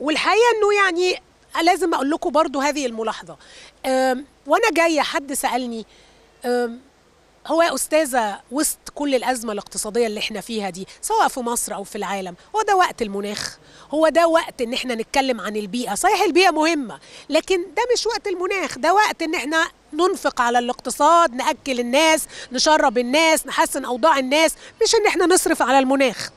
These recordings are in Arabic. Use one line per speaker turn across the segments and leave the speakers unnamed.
والحقيقه انه يعني لازم اقول لكم برضو هذه الملاحظه وانا جايه حد سالني هو يا استاذه وسط كل الازمه الاقتصاديه اللي احنا فيها دي سواء في مصر او في العالم هو ده وقت المناخ هو ده وقت ان احنا نتكلم عن البيئه صحيح البيئه مهمه لكن ده مش وقت المناخ ده وقت ان احنا ننفق على الاقتصاد ناكل الناس نشرب الناس نحسن اوضاع الناس مش ان احنا نصرف على المناخ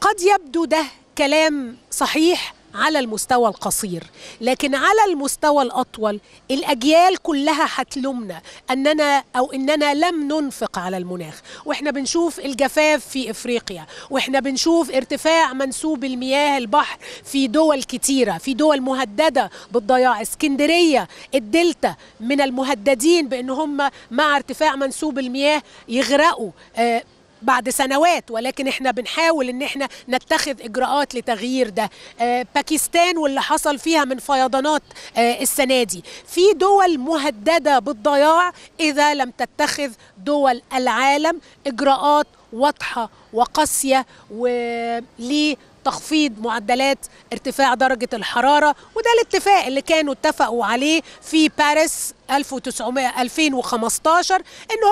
قد يبدو ده كلام صحيح على المستوى القصير لكن على المستوى الأطول الأجيال كلها هتلومنا أننا أو أننا لم ننفق على المناخ وإحنا بنشوف الجفاف في إفريقيا وإحنا بنشوف ارتفاع منسوب المياه البحر في دول كتيرة في دول مهددة بالضياع اسكندرية الدلتا من المهددين بأن هم مع ارتفاع منسوب المياه يغرقوا آه بعد سنوات ولكن احنا بنحاول ان احنا نتخذ اجراءات لتغيير ده آه، باكستان واللي حصل فيها من فيضانات آه، السنه دي في دول مهدده بالضياع اذا لم تتخذ دول العالم اجراءات واضحه وقاسيه وليه تخفيض معدلات ارتفاع درجة الحرارة وده الاتفاق اللي كانوا اتفقوا عليه في باريس 1900 2015 ان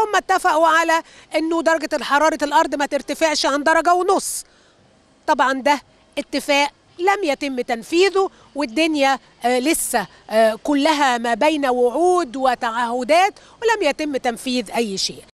هم اتفقوا على انه درجة حرارة الارض ما ترتفعش عن درجة ونص طبعا ده اتفاق لم يتم تنفيذه والدنيا آه، لسه آه، كلها ما بين وعود وتعهدات ولم يتم تنفيذ اي شيء